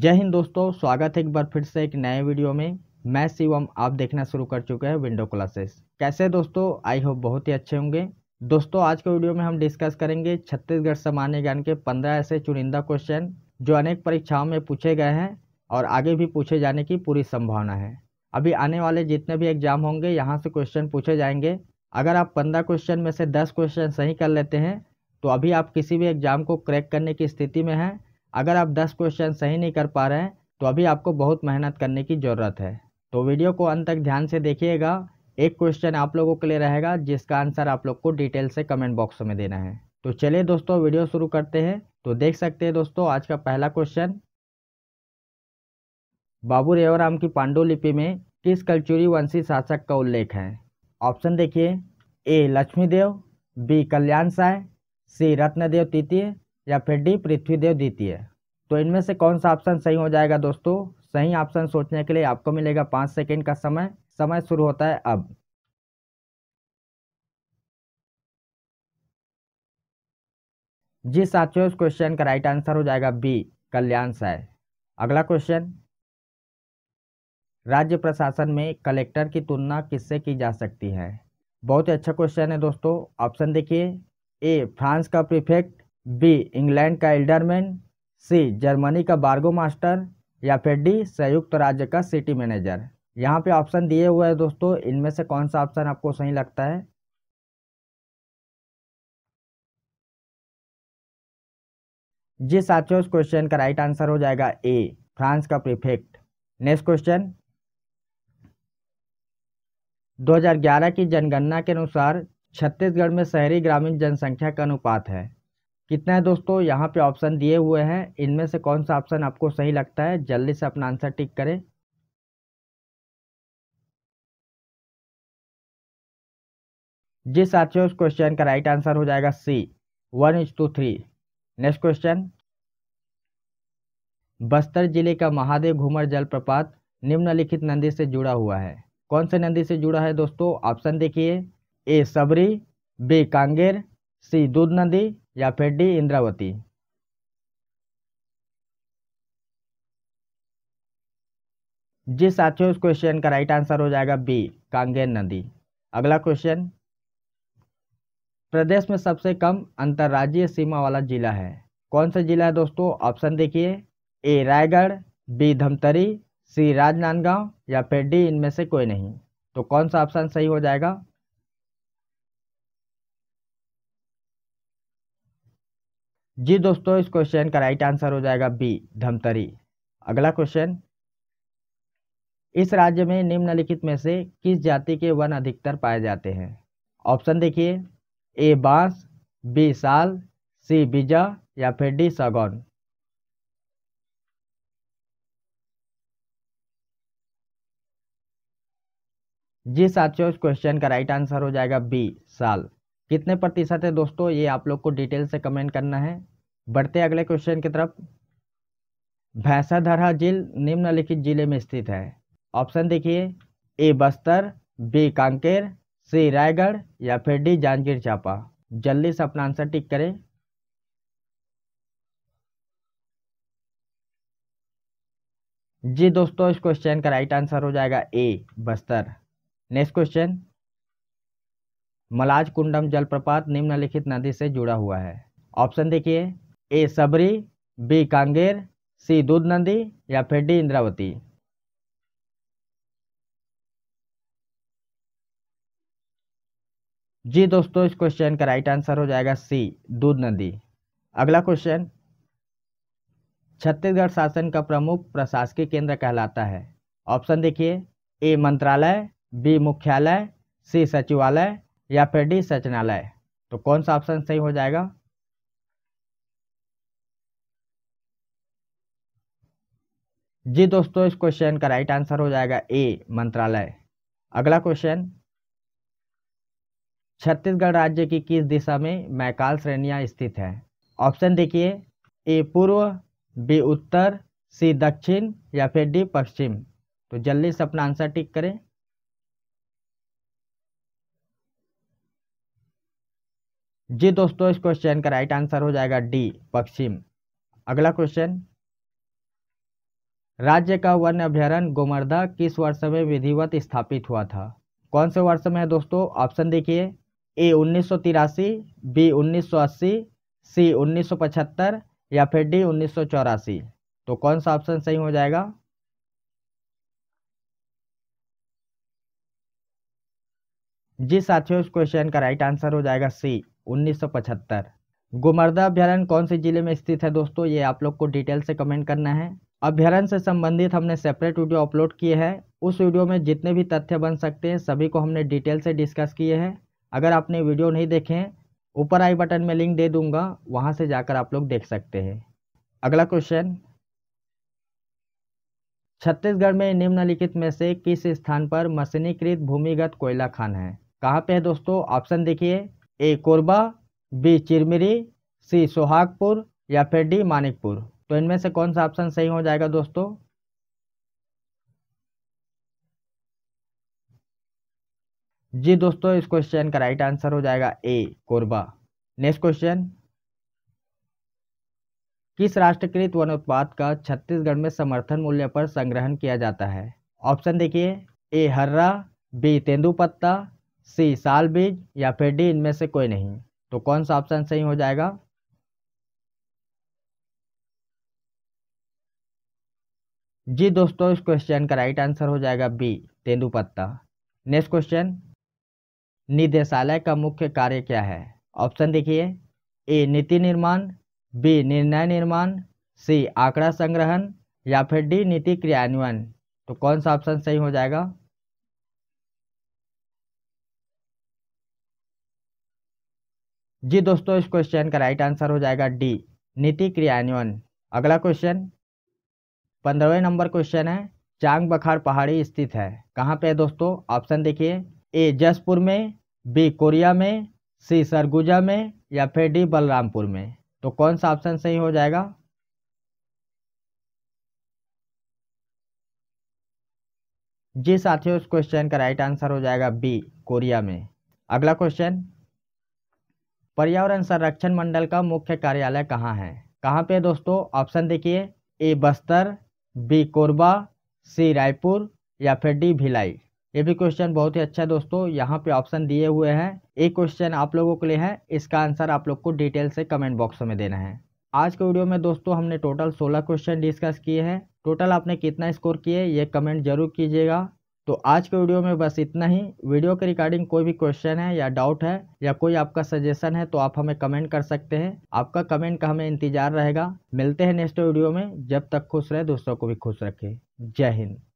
जय हिंद दोस्तों स्वागत है एक बार फिर से एक नए वीडियो में मैं शिवम आप देखना शुरू कर चुके हैं विंडो क्लासेस कैसे दोस्तों आई होप बहुत ही अच्छे होंगे दोस्तों आज के वीडियो में हम डिस्कस करेंगे छत्तीसगढ़ सामान्य ज्ञान के पंद्रह ऐसे चुनिंदा क्वेश्चन जो अनेक परीक्षाओं में पूछे गए हैं और आगे भी पूछे जाने की पूरी संभावना है अभी आने वाले जितने भी एग्जाम होंगे यहाँ से क्वेश्चन पूछे जाएंगे अगर आप पंद्रह क्वेश्चन में से दस क्वेश्चन सही कर लेते हैं तो अभी आप किसी भी एग्जाम को क्रैक करने की स्थिति में हैं अगर आप दस क्वेश्चन सही नहीं कर पा रहे हैं तो अभी आपको बहुत मेहनत करने की ज़रूरत है तो वीडियो को अंत तक ध्यान से देखिएगा एक क्वेश्चन आप लोगों के लिए रहेगा जिसका आंसर आप लोग को डिटेल से कमेंट बॉक्स में देना है तो चलिए दोस्तों वीडियो शुरू करते हैं तो देख सकते हैं दोस्तों आज का पहला क्वेश्चन बाबू रेवराम की पांडुलिपि में किस कलचुरी वंशी शासक का उल्लेख है ऑप्शन देखिए A Lakshmidev B Kalyan Sai C Ratnadev तृतीय या फिर डी पृथ्वीदेव द्वितीय तो इनमें से कौन सा ऑप्शन सही हो जाएगा दोस्तों सही ऑप्शन सोचने के लिए आपको मिलेगा पाँच सेकेंड का समय समय शुरू होता है अब जी साथियों इस क्वेश्चन का राइट आंसर हो जाएगा बी कल्याण साय अगला क्वेश्चन राज्य प्रशासन में कलेक्टर की तुलना किससे की जा सकती है बहुत ही अच्छा क्वेश्चन है दोस्तों ऑप्शन देखिए ए फ्रांस का प्रीफेक्ट बी इंग्लैंड का एल्डरमैन सी जर्मनी का बार्गो मास्टर या फिर डी संयुक्त राज्य का सिटी मैनेजर यहाँ पे ऑप्शन दिए हुए हैं दोस्तों इनमें से कौन सा ऑप्शन आपको सही लगता है जी साथियों इस क्वेश्चन का राइट आंसर हो जाएगा ए फ्रांस का प्रीफेक्ट नेक्स्ट क्वेश्चन 2011 की जनगणना के अनुसार छत्तीसगढ़ में शहरी ग्रामीण जनसंख्या का अनुपात है कितना है दोस्तों यहाँ पे ऑप्शन दिए हुए हैं इनमें से कौन सा ऑप्शन आपको सही लगता है जल्दी से अपना आंसर टिक करें जी साथियों उस क्वेश्चन का राइट आंसर हो जाएगा C one is two three next question Bastar जिले का महादेव घूमर जलप्रपात निम्नलिखित नदी से जुड़ा हुआ है कौन से नदी से जुड़ा है दोस्तों ऑप्शन देखिए ए सबरी बी कांगेर सी दूध नदी या फिर डी इंद्रावती जी साथियों इस क्वेश्चन का राइट आंसर हो जाएगा बी कांगेर नदी अगला क्वेश्चन प्रदेश में सबसे कम अंतर्राज्यीय सीमा वाला जिला है कौन सा जिला है दोस्तों ऑप्शन देखिए A Raigarh B Dhamtari C Rajnandgaon या फिर डी इनमें से कोई नहीं तो कौन सा ऑप्शन सही हो जाएगा जी दोस्तों इस क्वेश्चन का राइट आंसर हो जाएगा बी धमतरी अगला क्वेश्चन इस राज्य में निम्नलिखित में से किस जाति के वन अधिकतर पाए जाते हैं ऑप्शन देखिए ए बांस बी साल सी बीजा या फिर डी सागौन जी साथियों इस क्वेश्चन का राइट आंसर हो जाएगा बी साल कितने प्रतिशत है दोस्तों ये आप लोग को डिटेल से कमेंट करना है बढ़ते अगले क्वेश्चन की तरफ भैंसाधरा झील निम्नलिखित जिले में स्थित है ऑप्शन देखिए A Bastar B Kanker C Raigarh या फिर डी जांजगीर चांपा जल्दी से अपना आंसर टिक करें जी दोस्तों इस क्वेश्चन का राइट आंसर हो जाएगा A Bastar next question Malajkundam जलप्रपात निम्नलिखित नदी से जुड़ा हुआ है ऑप्शन देखिए ए सबरी बी कांगेर सी दूध नदी या फिर डी इंद्रावती जी दोस्तों इस क्वेश्चन का राइट आंसर हो जाएगा सी दूध नदी अगला क्वेश्चन छत्तीसगढ़ शासन का प्रमुख प्रशासकीय केंद्र कहलाता है ऑप्शन देखिए ए मंत्रालय बी मुख्यालय सी सचिवालय या फिर डी सचिनालय तो कौन सा ऑप्शन सही हो जाएगा जी दोस्तों इस क्वेश्चन का राइट आंसर हो जाएगा ए मंत्रालय अगला क्वेश्चन छत्तीसगढ़ राज्य की किस दिशा में मैकाल श्रेणियां स्थित है ऑप्शन देखिए ए पूर्व बी उत्तर सी दक्षिण या फिर डी पश्चिम तो जल्दी से अपना आंसर टिक करें जी दोस्तों इस क्वेश्चन का राइट आंसर हो जाएगा डी पश्चिम अगला क्वेश्चन राज्य का वन्य अभ्यारण्य गोमर्धा किस वर्ष में विधिवत स्थापित हुआ था कौन से वर्ष में है दोस्तों ऑप्शन देखिए ए उन्नीस बी उन्नीस सी उन्नीस या फिर डी उन्नीस तो कौन सा ऑप्शन सही हो जाएगा जी साथियों इस क्वेश्चन का राइट आंसर हो जाएगा सी 1975 गोमर्दा अभ्यारण कौन से जिले में स्थित है दोस्तों ये आप लोग को डिटेल से कमेंट करना है अभ्यारण से संबंधित हमने सेपरेट वीडियो अपलोड किए हैं उस वीडियो में जितने भी तथ्य बन सकते हैं सभी को हमने डिटेल से डिस्कस किए हैं अगर आपने वीडियो नहीं देखे ऊपर आई बटन में लिंक दे दूंगा वहां से जाकर आप लोग देख सकते हैं अगला क्वेश्चन छत्तीसगढ़ में निम्नलिखित में से किस स्थान पर मशीनीकृत भूमिगत कोयला खान है कहाँ पे है दोस्तों ऑप्शन देखिए A Korba B Chirmiri C Sohagpur या फिर डी मानिकपुर तो इनमें से कौन सा ऑप्शन सही हो जाएगा दोस्तों जी दोस्तों इस क्वेश्चन का राइट आंसर हो जाएगा ए कोरबा नेक्स्ट क्वेश्चन किस राष्ट्रकृत वन उत्पाद का छत्तीसगढ़ में समर्थन मूल्य पर संग्रहण किया जाता है ऑप्शन देखिए ए हर्रा बी तेंदुपत्ता सी साल बीज या फिर डी इनमें से कोई नहीं तो कौन सा ऑप्शन सही हो जाएगा जी दोस्तों इस क्वेश्चन का राइट आंसर हो जाएगा बी तेंदुपत्ता नेक्स्ट क्वेश्चन निदेशालय का मुख्य कार्य क्या है ऑप्शन देखिए ए नीति निर्माण बी निर्णय निर्माण सी आंकड़ा संग्रहण या फिर डी नीति क्रियान्वयन तो कौन सा ऑप्शन सही हो जाएगा जी दोस्तों इस क्वेश्चन का राइट आंसर हो जाएगा डी नीति क्रियान्वयन अगला क्वेश्चन पंद्रहवें नंबर क्वेश्चन है चांग बखार पहाड़ी स्थित है कहाँ पे है दोस्तों ऑप्शन देखिए ए जसपुर में बी कोरिया में सी सरगुजा में या फिर डी बलरामपुर में तो कौन सा ऑप्शन सही हो जाएगा जी साथियों इस क्वेश्चन का राइट आंसर हो जाएगा बी कोरिया में अगला क्वेश्चन पर्यावरण संरक्षण मंडल का मुख्य कार्यालय कहाँ है कहाँ पे दोस्तों ऑप्शन देखिए A Bastar B Korba C Raipur या फिर डी भिलाई ये भी क्वेश्चन बहुत ही अच्छा है दोस्तों यहाँ पे ऑप्शन दिए हुए हैं एक क्वेश्चन आप लोगों के लिए है इसका आंसर आप लोग को डिटेल से कमेंट बॉक्स में देना है आज के वीडियो में दोस्तों हमने टोटल सोलह क्वेश्चन डिस्कस किए हैं टोटल आपने कितना स्कोर किए ये कमेंट जरूर कीजिएगा तो आज के वीडियो में बस इतना ही वीडियो के रिगार्डिंग कोई भी क्वेश्चन है या डाउट है या कोई आपका सजेशन है तो आप हमें कमेंट कर सकते हैं आपका कमेंट का हमें इंतजार रहेगा मिलते हैं नेक्स्ट वीडियो में जब तक खुश रहे दोस्तों को भी खुश रखें जय हिंद